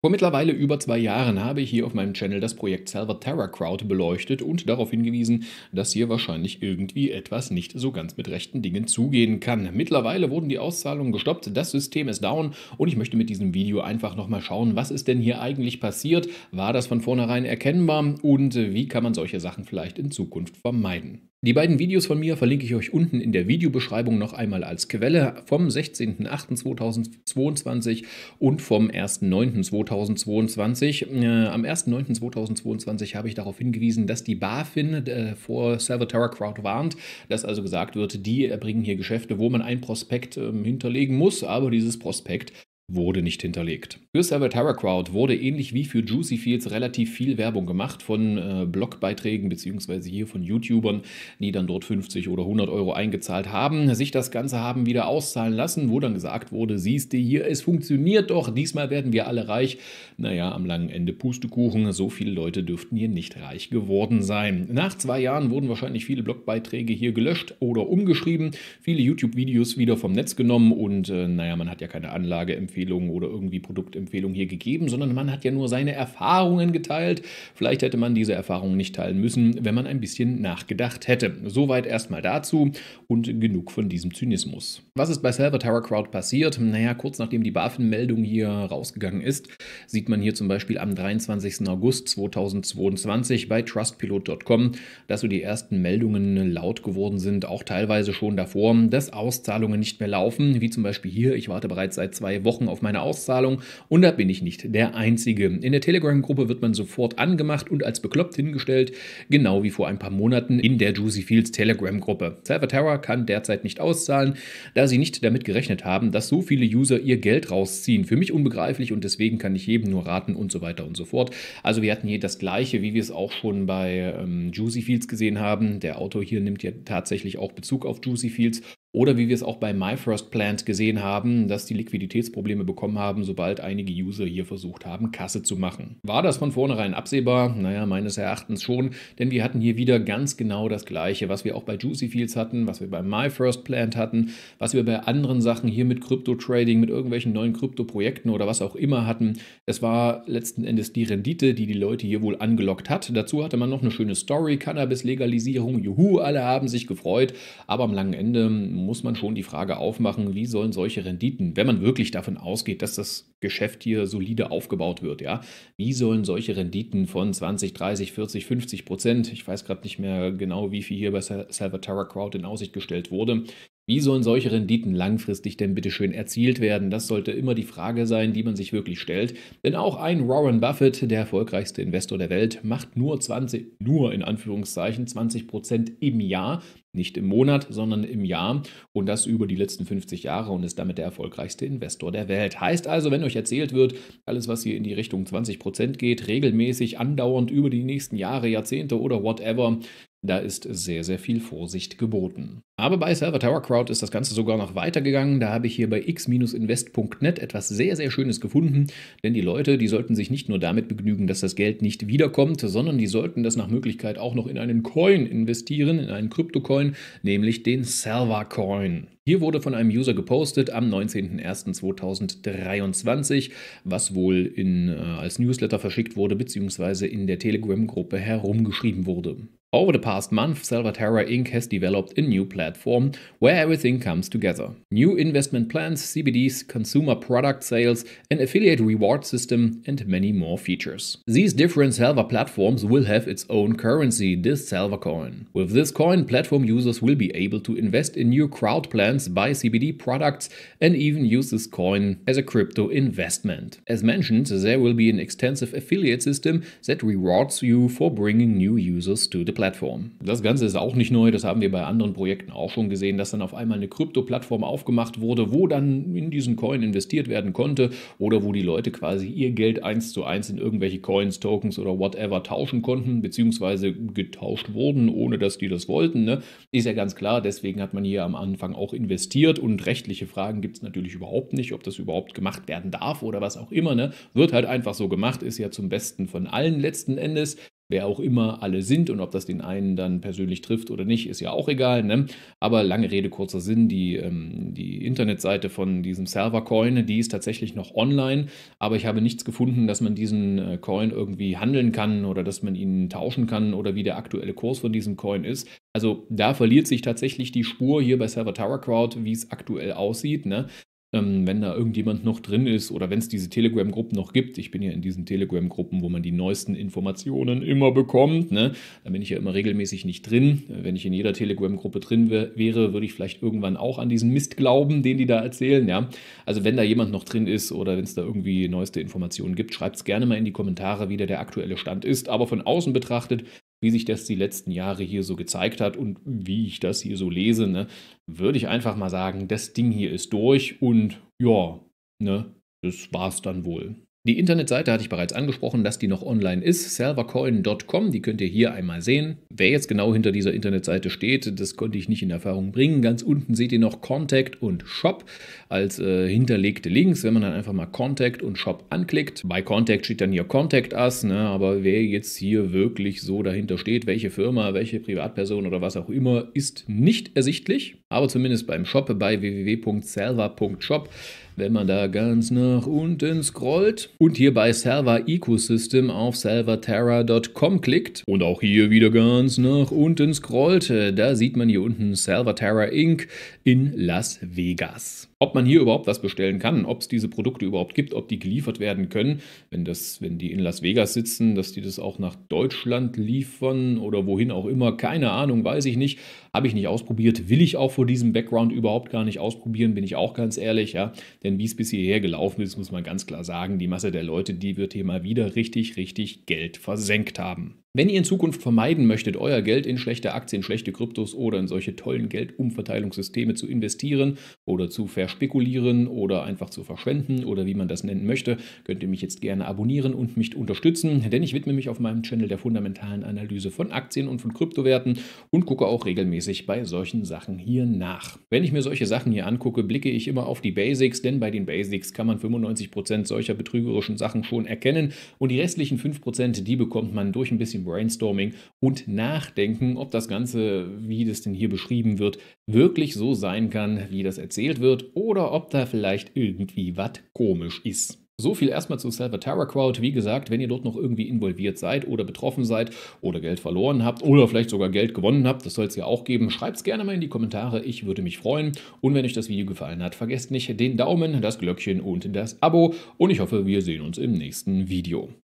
Vor mittlerweile über zwei Jahren habe ich hier auf meinem Channel das Projekt Salva Terra Crowd beleuchtet und darauf hingewiesen, dass hier wahrscheinlich irgendwie etwas nicht so ganz mit rechten Dingen zugehen kann. Mittlerweile wurden die Auszahlungen gestoppt, das System ist down und ich möchte mit diesem Video einfach nochmal schauen, was ist denn hier eigentlich passiert, war das von vornherein erkennbar und wie kann man solche Sachen vielleicht in Zukunft vermeiden. Die beiden Videos von mir verlinke ich euch unten in der Videobeschreibung noch einmal als Quelle vom 16.08.2022 und vom 1.09.2022. Äh, am 1.09.2022 habe ich darauf hingewiesen, dass die BaFin äh, vor Salvatore Crowd warnt, dass also gesagt wird, die erbringen äh, hier Geschäfte, wo man ein Prospekt äh, hinterlegen muss, aber dieses Prospekt wurde nicht hinterlegt. Für Salvatara Crowd wurde ähnlich wie für Juicy Fields relativ viel Werbung gemacht von äh, Blogbeiträgen bzw. hier von YouTubern, die dann dort 50 oder 100 Euro eingezahlt haben, sich das Ganze haben wieder auszahlen lassen, wo dann gesagt wurde, siehst du hier, es funktioniert doch, diesmal werden wir alle reich. Naja, am langen Ende Pustekuchen, so viele Leute dürften hier nicht reich geworden sein. Nach zwei Jahren wurden wahrscheinlich viele Blogbeiträge hier gelöscht oder umgeschrieben, viele YouTube-Videos wieder vom Netz genommen und äh, naja, man hat ja keine Anlage Anlageempfehlung Handelsempfehlungen oder irgendwie Produktempfehlungen hier gegeben, sondern man hat ja nur seine Erfahrungen geteilt. Vielleicht hätte man diese Erfahrungen nicht teilen müssen, wenn man ein bisschen nachgedacht hätte. Soweit erstmal dazu und genug von diesem Zynismus. Was ist bei Silver Salvatara Crowd passiert? Naja, kurz nachdem die BaFin-Meldung hier rausgegangen ist, sieht man hier zum Beispiel am 23. August 2022 bei trustpilot.com, dass so die ersten Meldungen laut geworden sind, auch teilweise schon davor, dass Auszahlungen nicht mehr laufen, wie zum Beispiel hier, ich warte bereits seit zwei Wochen Datum auf meine Auszahlung und da bin ich nicht der Einzige. In der Telegram-Gruppe wird man sofort angemacht und als bekloppt hingestellt, genau wie vor ein paar Monaten in der Juicy Fields Telegram-Gruppe. Salvatera kann derzeit nicht auszahlen, da sie nicht damit gerechnet haben, dass so viele User ihr Geld rausziehen. Für mich unbegreiflich und deswegen kann ich jedem nur raten und so weiter und so fort. Also wir hatten hier das gleiche, wie wir es auch schon bei ähm, Juicy Fields gesehen haben. Der Autor hier nimmt ja tatsächlich auch Bezug auf Juicy Fields oder wie wir es auch bei MyFirstPlant gesehen haben, dass die Liquiditätsprobleme bekommen haben, sobald einige User hier versucht haben, Kasse zu machen. War das von vornherein absehbar? Naja, meines Erachtens schon, denn wir hatten hier wieder ganz genau das Gleiche, was wir auch bei Juicy Fields hatten, was wir bei MyFirstPlant hatten, was wir bei anderen Sachen hier mit Krypto-Trading, mit irgendwelchen neuen Krypto-Projekten oder was auch immer hatten. Es war letzten Endes die Rendite, die die Leute hier wohl angelockt hat. Dazu hatte man noch eine schöne Story, Cannabis-Legalisierung, juhu, alle haben sich gefreut, aber am langen Ende muss man schon die Frage aufmachen, wie sollen solche Renditen, wenn man wirklich davon ausgeht, dass das Geschäft hier solide aufgebaut wird, ja, wie sollen solche Renditen von 20, 30, 40, 50 Prozent, ich weiß gerade nicht mehr genau, wie viel hier bei Salvatara Crowd in Aussicht gestellt wurde, wie sollen solche Renditen langfristig denn bitte schön erzielt werden? Das sollte immer die Frage sein, die man sich wirklich stellt. Denn auch ein Warren Buffett, der erfolgreichste Investor der Welt, macht nur 20, nur in Anführungszeichen 20 Prozent im Jahr. Nicht im Monat, sondern im Jahr und das über die letzten 50 Jahre und ist damit der erfolgreichste Investor der Welt. Heißt also, wenn euch erzählt wird, alles, was hier in die Richtung 20% Prozent geht, regelmäßig, andauernd über die nächsten Jahre, Jahrzehnte oder whatever, da ist sehr, sehr viel Vorsicht geboten. Aber bei Tower Crowd ist das Ganze sogar noch weitergegangen. Da habe ich hier bei x-invest.net etwas sehr, sehr Schönes gefunden. Denn die Leute, die sollten sich nicht nur damit begnügen, dass das Geld nicht wiederkommt, sondern die sollten das nach Möglichkeit auch noch in einen Coin investieren, in einen Kryptocoin, nämlich den Salva Coin. Hier wurde von einem User gepostet am 19.01.2023, was wohl in, äh, als Newsletter verschickt wurde, beziehungsweise in der Telegram-Gruppe herumgeschrieben wurde. Over the past month, Salvaterra Inc. has developed a new platform where everything comes together. New investment plans, CBDs, consumer product sales, an affiliate reward system, and many more features. These different Salva platforms will have its own currency, the Salva coin. With this coin, platform users will be able to invest in new crowd plans, buy CBD products, and even use this coin as a crypto investment. As mentioned, there will be an extensive affiliate system that rewards you for bringing new users to the Krypto-Plattform. Das Ganze ist auch nicht neu, das haben wir bei anderen Projekten auch schon gesehen, dass dann auf einmal eine Krypto-Plattform aufgemacht wurde, wo dann in diesen Coin investiert werden konnte oder wo die Leute quasi ihr Geld eins zu eins in irgendwelche Coins, Tokens oder whatever tauschen konnten, beziehungsweise getauscht wurden, ohne dass die das wollten. Ne? Ist ja ganz klar, deswegen hat man hier am Anfang auch investiert und rechtliche Fragen gibt es natürlich überhaupt nicht, ob das überhaupt gemacht werden darf oder was auch immer. Ne? Wird halt einfach so gemacht, ist ja zum Besten von allen letzten Endes wer auch immer alle sind und ob das den einen dann persönlich trifft oder nicht, ist ja auch egal. Ne? Aber lange Rede, kurzer Sinn, die, ähm, die Internetseite von diesem Server-Coin, die ist tatsächlich noch online, aber ich habe nichts gefunden, dass man diesen äh, Coin irgendwie handeln kann oder dass man ihn tauschen kann oder wie der aktuelle Kurs von diesem Coin ist. Also da verliert sich tatsächlich die Spur hier bei Server Tower Crowd, wie es aktuell aussieht. Ne? ähm, wenn da irgendjemand noch drin ist oder wenn es diese Telegram-Gruppen noch gibt. Ich bin ja in diesen Telegram-Gruppen, wo man die neuesten Informationen immer bekommt. Ne? Da bin ich ja immer regelmäßig nicht drin. Äh, wenn ich in jeder Telegram-Gruppe drin wär, wäre, würde ich vielleicht irgendwann auch an diesen Mist glauben, den die da erzählen. Ja? Also wenn da jemand noch drin ist oder wenn es da irgendwie neueste Informationen gibt, schreibt es gerne mal in die Kommentare, wie der, der aktuelle Stand ist. Aber von außen betrachtet wie sich das die letzten Jahre hier so gezeigt hat und wie ich das hier so lese, ne, würde ich einfach mal sagen, das Ding hier ist durch und ja, ne, das war's dann wohl. Die Internetseite hatte ich bereits angesprochen, dass die noch online ist, salvercoin.com, die könnt ihr hier einmal sehen. Wer jetzt genau hinter dieser Internetseite steht, das konnte ich nicht in Erfahrung bringen. Ganz unten seht ihr noch Contact und Shop als äh, hinterlegte Links, wenn man dann einfach mal Contact und Shop anklickt. Bei Contact steht dann hier Contact Us, ne? aber wer jetzt hier wirklich so dahinter steht, welche Firma, welche Privatperson oder was auch immer, ist nicht ersichtlich aber zumindest beim Shop bei www.selva.shop, wenn man da ganz nach unten scrollt und hier bei Selva Ecosystem auf selvaterra.com klickt und auch hier wieder ganz nach unten scrollt, da sieht man hier unten Selvaterra Inc. in Las Vegas ob man hier überhaupt was bestellen kann, ob es diese Produkte überhaupt gibt, ob die geliefert werden können, wenn das, wenn die in Las Vegas sitzen, dass die das auch nach Deutschland liefern oder wohin auch immer, keine Ahnung, weiß ich nicht, habe ich nicht ausprobiert, will ich auch vor diesem Background überhaupt gar nicht ausprobieren, bin ich auch ganz ehrlich, ja, denn wie es bis hierher gelaufen ist, muss man ganz klar sagen, die Masse der Leute, die wird hier mal wieder richtig, richtig Geld versenkt haben. Wenn ihr in Zukunft vermeiden möchtet, euer Geld in schlechte Aktien, schlechte Kryptos oder in solche tollen Geldumverteilungssysteme zu investieren oder zu verspekulieren oder einfach zu verschwenden oder wie man das nennen möchte, könnt ihr mich jetzt gerne abonnieren und mich unterstützen, denn ich widme mich auf meinem Channel der fundamentalen Analyse von Aktien und von Kryptowerten und gucke auch regelmäßig bei solchen Sachen hier nach. Wenn ich mir solche Sachen hier angucke, blicke ich immer auf die Basics, denn bei den Basics kann man 95% solcher betrügerischen Sachen schon erkennen und die restlichen 5%, die bekommt man durch ein bisschen bisschen Brainstorming und Nachdenken, ob das Ganze, wie das denn hier beschrieben wird, wirklich so sein kann, wie das erzählt wird, oder ob da vielleicht irgendwie was komisch ist. So viel erstmal zu Silver Salvatara Crowd. Wie gesagt, wenn ihr dort noch irgendwie involviert seid oder betroffen seid oder Geld verloren habt oder vielleicht sogar Geld gewonnen habt, das soll es ja auch geben, schreibt es gerne mal in die Kommentare. Ich würde mich freuen. Und wenn euch das Video gefallen hat, vergesst nicht den Daumen, das Glöckchen und das Abo. Und ich hoffe, wir sehen uns im nächsten Video.